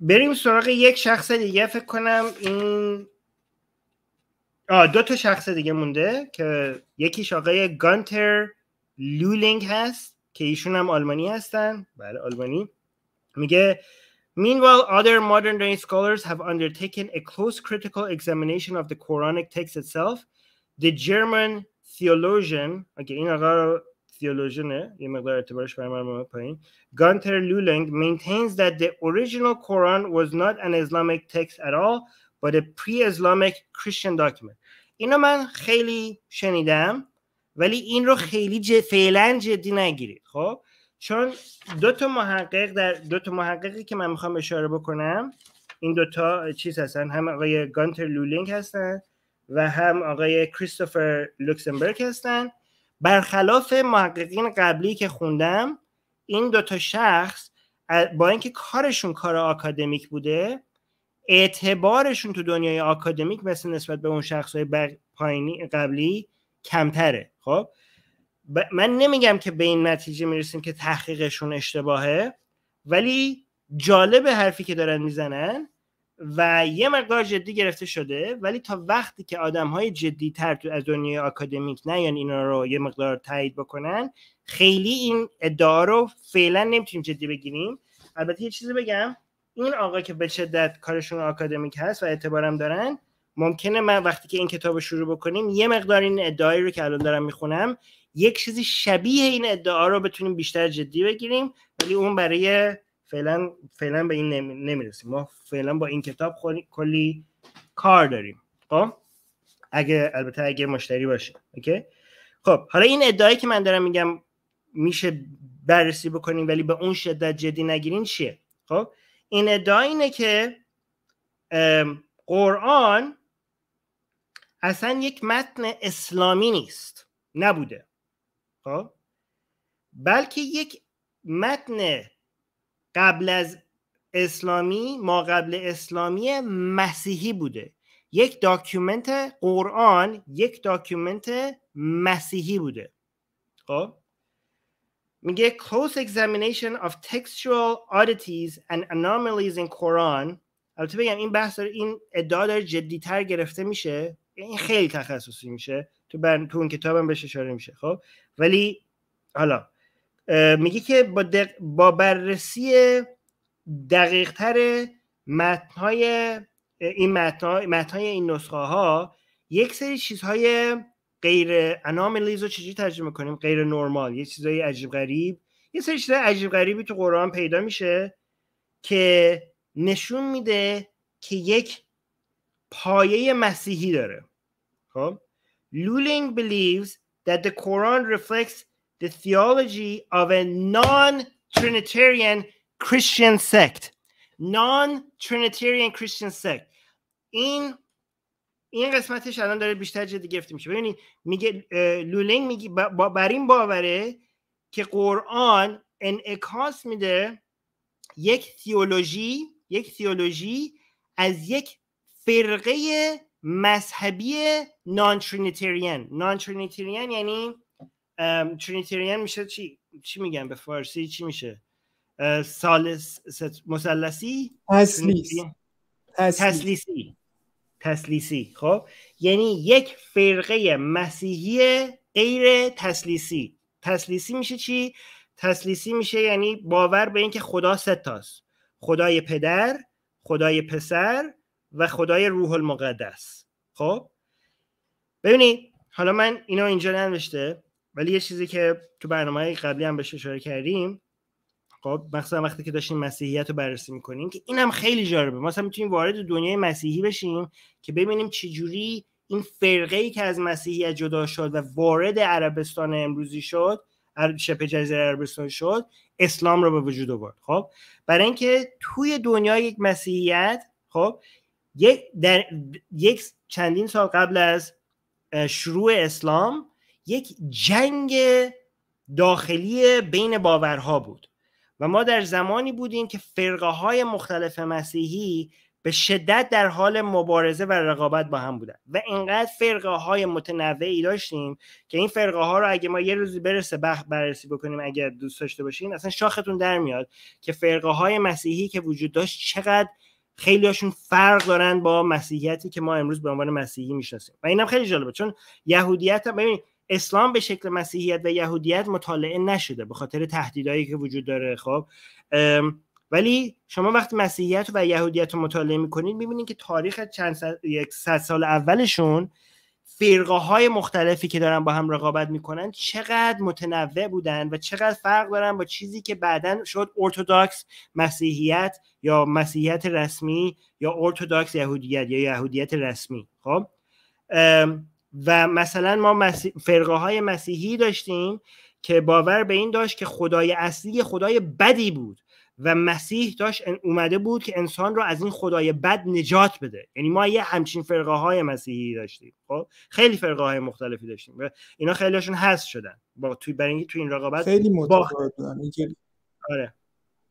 بریم سراغ یک شخص دیگه فکر کنم این آه دو تا شخص دیگه مونده که یکیش آقای گانتر لولینگ هست که ایشون هم آلمانی هستن بله آلمانی میگه Meanwhile, other modern day scholars have undertaken a close critical examination of the Quranic text itself. The German theologian, okay, این آقا theologian یه مقدار اعتبارش برای من پایین گانتر لولنگ maintains that the original Quran was not an Islamic text at all but a pre-Islamic Christian document اینو من خیلی شنیدم ولی این رو خیلی ج... فعلا جدی نگیرید خب چون دو تا محقق در دو تا محققی که من میخوام اشاره بکنم این دوتا چیز هستن هم آقای گانتر لولینگ هستن و هم آقای کریستوفر لوکسمبرگ هستن برخلاف محققین قبلی که خوندم این دوتا شخص با اینکه کارشون کار آکادمیک بوده اعتبارشون تو دنیای آکادمیک مثل نسبت به اون شخصهای پایینی قبلی کمتره خب من نمیگم که به این نتیجه میرسیم که تحقیقشون اشتباهه ولی جالب حرفی که دارن میزنن و یه مقدار جدی گرفته شده ولی تا وقتی که آدم های جدی تر از دنیای آکادمیک نیان یعنی اینا رو یه مقدار تایید بکنن خیلی این ادعا رو فعلا نمیتونیم جدی بگیریم البته یه چیزی بگم این آقا که به شدت کارشون آکادمیک هست و اعتبارم دارن ممکنه من وقتی که این کتاب شروع بکنیم یه مقدار این ادعایی رو که الان دارم میخونم یک چیزی شبیه این ادعا رو بتونیم بیشتر جدی بگیریم ولی اون برای فعلا فعلا به این نمیرسیم ما فعلا با این کتاب کلی کار داریم خب اگه البته اگه مشتری باشه اوکی خب حالا این ادعایی که من دارم میگم میشه بررسی بکنیم ولی به اون شدت جدی نگیرین چیه خب این ادعا اینه که قرآن اصلا یک متن اسلامی نیست نبوده خب بلکه یک متن قبل از اسلامی ما قبل اسلامی مسیحی بوده یک داکیومنت قرآن یک داکیومنت مسیحی بوده خب میگه close examination of textual oddities and anomalies in البته بگم این بحث داره این ادعا داره جدیتر گرفته میشه این خیلی تخصصی میشه تو تو اون کتابم بهش اشاره میشه خب ولی حالا میگه که با, بررسی دقیقتر متنهای این متنهای, این نسخه ها یک سری چیزهای غیر انامالیز رو چجوری ترجمه کنیم غیر نرمال یه چیزهای عجیب غریب یه سری چیزهای عجیب غریبی تو قرآن پیدا میشه که نشون میده که یک پایه مسیحی داره خب لولینگ believes that the Quran reflects the theology of a non Trinitarian Christian sect. Non Trinitarian Christian sect. این این قسمتش الان داره بیشتر جدی گرفته میشه ببینید میگه لولینگ میگه با بر این باوره که قرآن انعکاس میده یک تیولوژی یک تیولوژی از یک فرقه مذهبی نان ترینیتریان نان ترینیتریان یعنی ترینیتریان میشه چی چی میگن به فارسی چی میشه سالس مثلثی تسلیسی تسلیسی خب یعنی یک فرقه مسیحی غیر تسلیسی تسلیسی میشه چی تسلیسی میشه یعنی باور به اینکه خدا ستاست خدای پدر خدای پسر و خدای روح المقدس خب ببینید حالا من اینو اینجا ننوشته ولی یه چیزی که تو برنامه قبلی هم بهش اشاره کردیم خب مخصوصا وقتی که داشتیم مسیحیت رو بررسی میکنیم که این هم خیلی جالبه ما مثلا میتونیم وارد دنیای مسیحی بشیم که ببینیم چجوری این فرقه ای که از مسیحیت جدا شد و وارد عربستان امروزی شد شبه جزیره عربستان شد اسلام رو به وجود آورد خب برای اینکه توی دنیا یک مسیحیت خب یک در یک چندین سال قبل از شروع اسلام یک جنگ داخلی بین باورها بود و ما در زمانی بودیم که فرقه های مختلف مسیحی به شدت در حال مبارزه و رقابت با هم بودن و اینقدر فرقه های متنوعی داشتیم که این فرقه ها رو اگه ما یه روزی برسه بخ بررسی بکنیم اگر دوست داشته باشین اصلا شاختون در میاد که فرقه های مسیحی که وجود داشت چقدر خیلی هاشون فرق دارن با مسیحیتی که ما امروز به عنوان مسیحی میشناسیم و اینم خیلی جالبه چون یهودیت هم ببینید اسلام به شکل مسیحیت و یهودیت مطالعه نشده به خاطر تهدیدایی که وجود داره خب ولی شما وقتی مسیحیت و یهودیت رو مطالعه میکنید میبینید که تاریخ چند سال, سال اولشون فرقه های مختلفی که دارن با هم رقابت میکنن چقدر متنوع بودن و چقدر فرق دارن با چیزی که بعدا شد ارتودکس مسیحیت یا مسیحیت رسمی یا ارتودکس یهودیت یا یهودیت رسمی خب و مثلا ما فرقه های مسیحی داشتیم که باور به این داشت که خدای اصلی خدای بدی بود و مسیح داشت اومده بود که انسان رو از این خدای بد نجات بده یعنی ما یه همچین فرقه های مسیحی داشتیم خب خیلی فرقه های مختلفی داشتیم اینا خیلیشون هست شدن با توی برای تو این رقابت خیلی متفاوت آره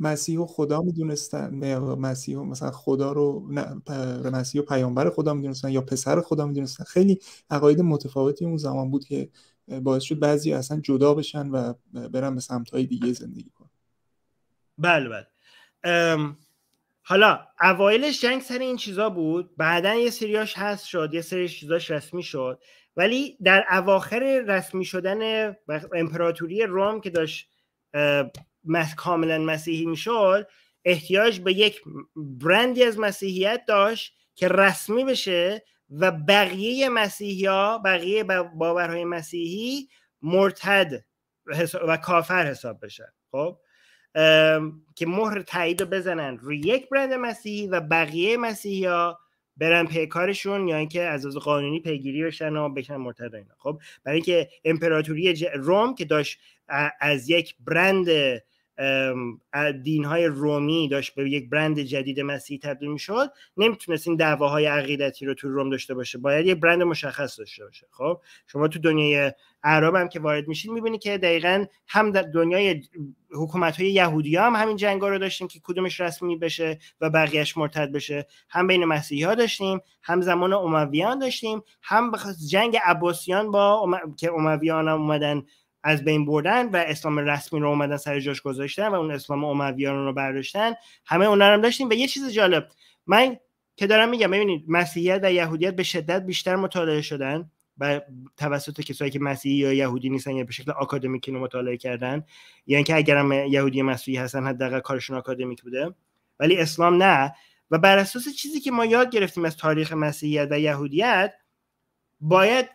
مسیح و خدا میدونستن مسیح مثلا خدا رو نه، مسیح و پیامبر خدا میدونستن یا پسر خدا میدونستن خیلی عقاید متفاوتی اون زمان بود که باعث شد بعضی اصلا جدا بشن و برن به سمتهای دیگه زندگی کنن بله بله حالا اوایلش جنگ سر این چیزا بود بعدا یه سریاش هست شد یه سری چیزاش رسمی شد ولی در اواخر رسمی شدن امپراتوری روم که داشت کاملا مسیحی میشد احتیاج به یک برندی از مسیحیت داشت که رسمی بشه و بقیه مسیحی ها بقیه باورهای مسیحی مرتد و کافر حساب بشن خب که مهر تایید رو بزنن روی یک برند مسیحی و بقیه مسیحی ها برن پیکارشون یا اینکه از از قانونی پیگیری بشن و بشن مرتد اینا خب برای اینکه امپراتوری روم که داشت از یک برند دین های رومی داشت به یک برند جدید مسیحی تبدیل می شد نمیتونست این دعواهای عقیدتی رو تو روم داشته باشه باید یه برند مشخص داشته باشه خب شما تو دنیای عرب هم که وارد میشین میبینی که دقیقا هم در دنیای حکومت های یهودی هم همین جنگ رو داشتیم که کدومش رسمی بشه و بقیهش مرتد بشه هم بین مسیحی ها داشتیم هم زمان اومویان داشتیم هم جنگ عباسیان با که امویان اومدن از بین بردن و اسلام رسمی رو اومدن سر جاش گذاشتن و اون اسلام اومویان رو برداشتن همه اونا هم داشتیم و یه چیز جالب من که دارم میگم ببینید مسیحیت و یهودیت به شدت بیشتر مطالعه شدن و توسط کسایی که مسیحی یا یهودی نیستن یا یعنی به شکل آکادمیکی اینو مطالعه کردن یا یعنی اینکه اگرم یهودی مسیحی هستن حداقل کارشون آکادمیک بوده ولی اسلام نه و بر اساس چیزی که ما یاد گرفتیم از تاریخ مسیحیت و یهودیت باید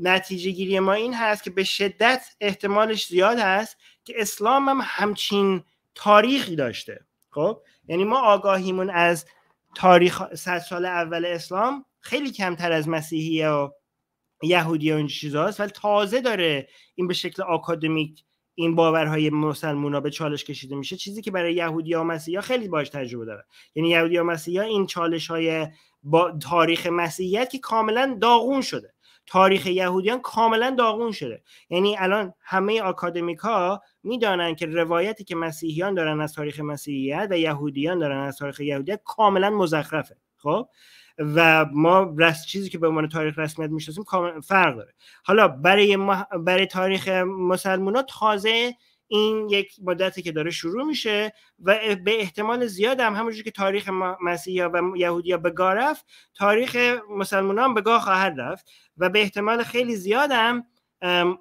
نتیجه گیری ما این هست که به شدت احتمالش زیاد هست که اسلام هم همچین تاریخی داشته خب یعنی ما آگاهیمون از تاریخ صد سال اول اسلام خیلی کمتر از مسیحی و یهودی و این چیزاست ولی تازه داره این به شکل آکادمیک این باورهای مسلمونا به چالش کشیده میشه چیزی که برای یهودی و مسیحا خیلی باش تجربه داره یعنی یهودی و مسیحا این چالش های با تاریخ مسیحیت که کاملا داغون شده تاریخ یهودیان کاملا داغون شده یعنی الان همه ها میدانند که روایتی که مسیحیان دارن از تاریخ مسیحیت و یهودیان دارن از تاریخ یهودیت کاملا مزخرفه خب و ما رس چیزی که به عنوان تاریخ رسمیت میشناسیم فرق داره حالا برای, برای تاریخ مسلمان ها تازه این یک مدتی که داره شروع میشه و به احتمال زیاد هم همونجور که تاریخ مسیحی و یهودیا به گاه رفت تاریخ مسلمانان به گاه خواهد رفت و به احتمال خیلی زیاد هم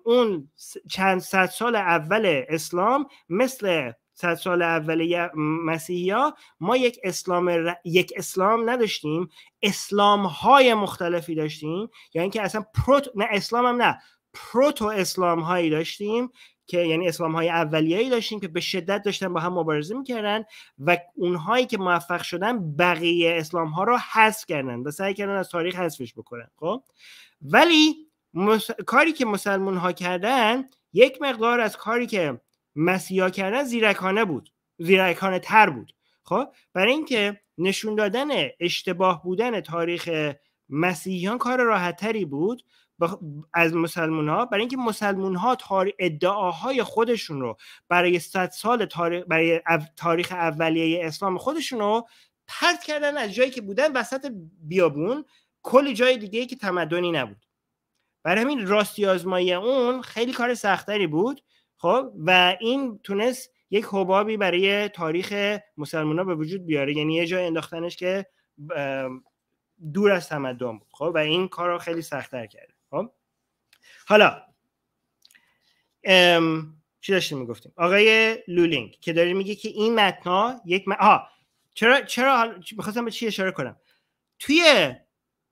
اون چند صد سال اول اسلام مثل صد سال اول مسیحی ما یک اسلام یک اسلام نداشتیم اسلام های مختلفی داشتیم یعنی که اصلا پروت نه اسلام هم نه پروتو اسلام هایی داشتیم که یعنی اسلام های اولیه‌ای داشتیم که به شدت داشتن با هم مبارزه میکردن و اونهایی که موفق شدن بقیه اسلام ها رو حذف کردن و سعی کردن از تاریخ حذفش بکنن خب ولی کاری که مسلمون ها کردن یک مقدار از کاری که مسیحا کردن زیرکانه بود زیرکانه تر بود خب برای اینکه نشون دادن اشتباه بودن تاریخ مسیحیان کار راحتتری بود از مسلمون ها برای اینکه مسلمون ها تار... ادعاهای خودشون رو برای صد سال تاریخ برای تاریخ اولیه اسلام خودشون رو پرت کردن از جایی که بودن وسط بیابون کلی جای دیگه که تمدنی نبود برای همین راستی آزمایی اون خیلی کار سختری بود خب و این تونست یک حبابی برای تاریخ مسلمان ها به وجود بیاره یعنی یه جای انداختنش که دور از تمدن بود خب و این کار رو خیلی سختتر کرده حالا ام... چی داشتیم میگفتیم آقای لولینگ که داره میگه که این متنا یک آه. چرا چرا میخواستم به چی اشاره کنم توی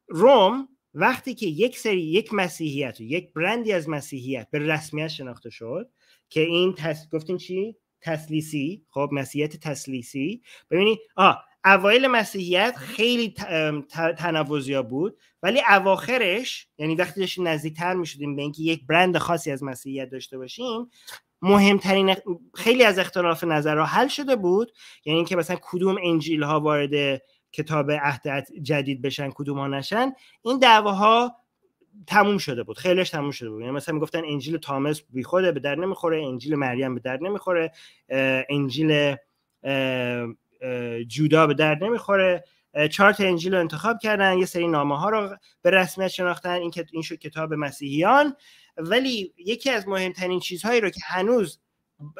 روم وقتی که یک سری یک مسیحیت و یک برندی از مسیحیت به رسمیت شناخته شد که این تس... گفتیم چی تسلیسی خب مسیحیت تسلیسی ببینید آه اوایل مسیحیت خیلی ها بود ولی اواخرش یعنی وقتی داشتیم نزدیکتر میشدیم به اینکه یک برند خاصی از مسیحیت داشته باشیم مهمترین خیلی از اختلاف نظرها حل شده بود یعنی اینکه مثلا کدوم انجیل ها وارد کتاب عهد جدید بشن کدوم ها نشن این دعواها تموم شده بود خیلیش تموم شده بود یعنی مثلا میگفتن انجیل تامس بیخوده به در نمیخوره انجیل مریم به در نمیخوره انجیل جودا به درد نمیخوره چارت انجیل رو انتخاب کردن یه سری نامه ها رو به رسمیت شناختن این این شد کتاب مسیحیان ولی یکی از مهمترین چیزهایی رو که هنوز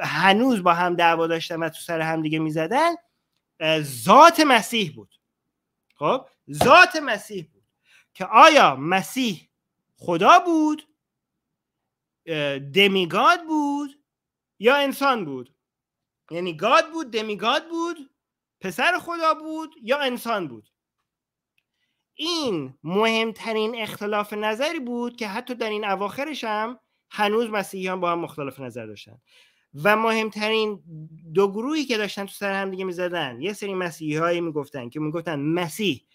هنوز با هم دعوا داشتن و تو سر هم دیگه میزدن ذات مسیح بود خب ذات مسیح بود که آیا مسیح خدا بود دمیگاد بود یا انسان بود یعنی گاد بود دمیگاد بود پسر خدا بود یا انسان بود این مهمترین اختلاف نظری بود که حتی در این اواخرش هم هنوز مسیحیان با هم مختلف نظر داشتن و مهمترین دو گروهی که داشتن تو سر هم دیگه زدن یه سری مسیحی هایی گفتن که میگفتن مسیح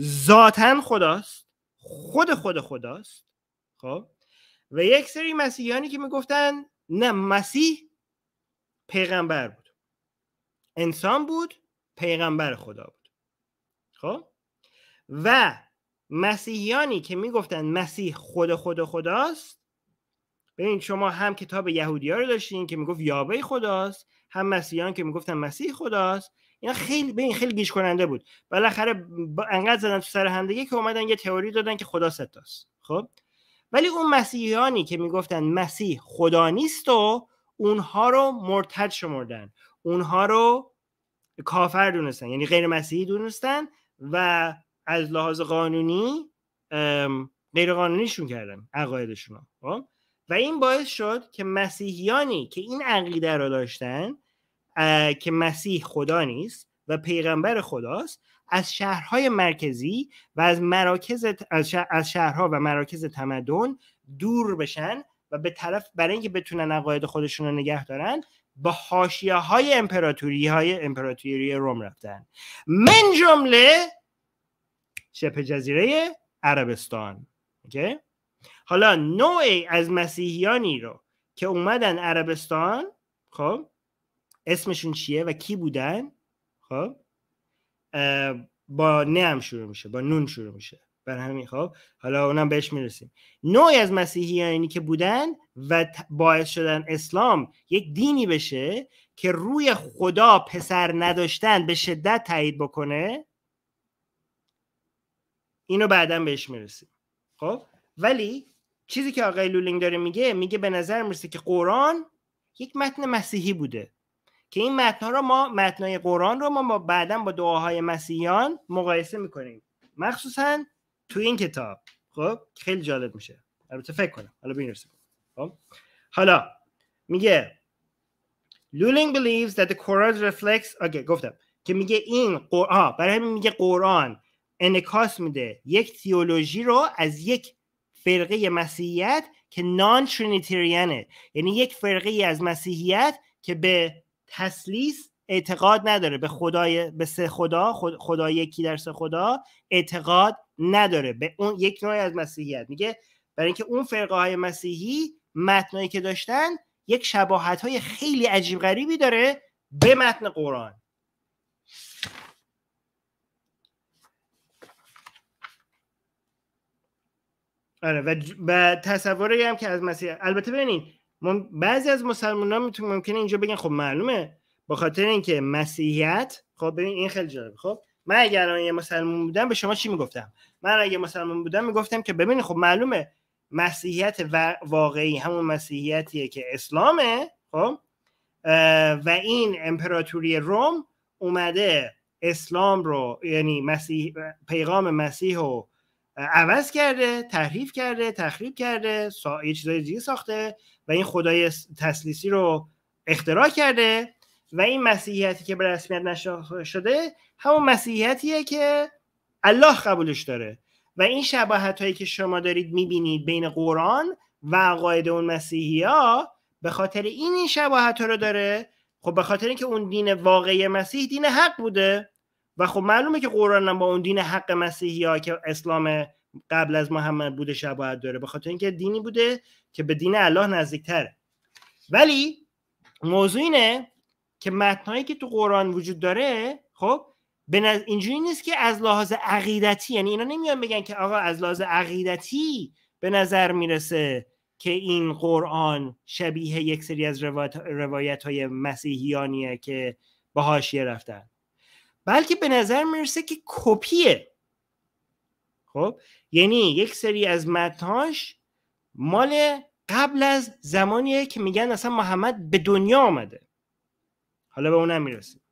ذاتا خداست خود خود خداست خب و یک سری مسیحیانی که گفتن نه مسیح پیغمبر بود انسان بود پیغمبر خدا بود خب و مسیحیانی که میگفتن مسیح خود خود خداست ببین شما هم کتاب یهودی ها رو داشتین که میگفت یاوه خداست هم مسیحیان که میگفتن مسیح خداست اینا خیلی این خیلی گیش کننده بود بالاخره انقدر زدن تو سر همدیگه که اومدن یه تئوری دادن که خدا ستاست خب ولی اون مسیحیانی که میگفتن مسیح خدا نیست و اونها رو مرتد شمردن اونها رو کافر دونستن یعنی غیر مسیحی دونستن و از لحاظ قانونی غیر قانونیشون کردن عقایدشون خب؟ و این باعث شد که مسیحیانی که این عقیده رو داشتن که مسیح خدا نیست و پیغمبر خداست از شهرهای مرکزی و از مراکز از شهرها و مراکز تمدن دور بشن و به طرف برای اینکه بتونن عقاید خودشون رو نگه دارن با حاشیه های امپراتوری های امپراتوری روم رفتن من جمله شبه جزیره عربستان اوکی؟ حالا نوعی از مسیحیانی رو که اومدن عربستان خب اسمشون چیه و کی بودن خب با هم شروع میشه با نون شروع میشه بر همین خب حالا اونم بهش میرسیم نوعی از مسیحیانی که بودن و باعث شدن اسلام یک دینی بشه که روی خدا پسر نداشتن به شدت تایید بکنه اینو بعدا بهش میرسیم خب ولی چیزی که آقای لولینگ داره میگه میگه به نظر میرسه که قرآن یک متن مسیحی بوده که این متنها رو ما متنای قرآن رو ما بعدا با دعاهای مسیحیان مقایسه میکنیم مخصوصا تو این کتاب خب خیلی جالب میشه البته فکر کنم حالا بینرسیم خب حالا میگه لولینگ بیلیوز دت the Quran reflects گفتم که میگه این قرآن برای همین میگه قرآن انکاس میده یک تیولوژی رو از یک فرقه مسیحیت که نان ترینیتریانه یعنی یک فرقه از مسیحیت که به تسلیس اعتقاد نداره به خدای به سه خدا خدا, یکی در سه خدا اعتقاد نداره به اون یک نوعی از مسیحیت میگه برای اینکه اون فرقه های مسیحی متنایی که داشتن یک شباهت های خیلی عجیب غریبی داره به متن قرآن آره و, و تصوری هم که از مسیح البته ببینید بعضی از ها میتونم ممکنه اینجا بگن خب معلومه به خاطر اینکه مسیحیت خب ببین این خیلی جالبه خب من اگر یه مسلمان بودم به شما چی میگفتم من اگه مسلمان بودم میگفتم که ببین خب معلومه مسیحیت واقعی همون مسیحیتیه که اسلامه خب و این امپراتوری روم اومده اسلام رو یعنی مسیح پیغام مسیح رو عوض کرده تحریف کرده تخریب کرده یه چیزای دیگه ساخته و این خدای تسلیسی رو اختراع کرده و این مسیحیتی که به رسمیت نشناخته شده همون مسیحیتیه که الله قبولش داره و این شباهت هایی که شما دارید میبینید بین قرآن و عقاید اون مسیحی ها به خاطر این این شباهت ها رو داره خب به خاطر اینکه اون دین واقعی مسیح دین حق بوده و خب معلومه که قرآن هم با اون دین حق مسیحی ها که اسلام قبل از محمد بوده شباهت داره به خاطر اینکه دینی بوده که به دین الله نزدیکتره ولی موضوع که متنهایی که تو قرآن وجود داره خب به اینجوری نیست که از لحاظ عقیدتی یعنی اینا نمیان بگن که آقا از لحاظ عقیدتی به نظر میرسه که این قرآن شبیه یک سری از روایت های مسیحیانیه که به حاشیه رفتن بلکه به نظر میرسه که کپیه خب یعنی یک سری از متناش مال قبل از زمانیه که میگن اصلا محمد به دنیا آمده حالا به اون نمیرسیم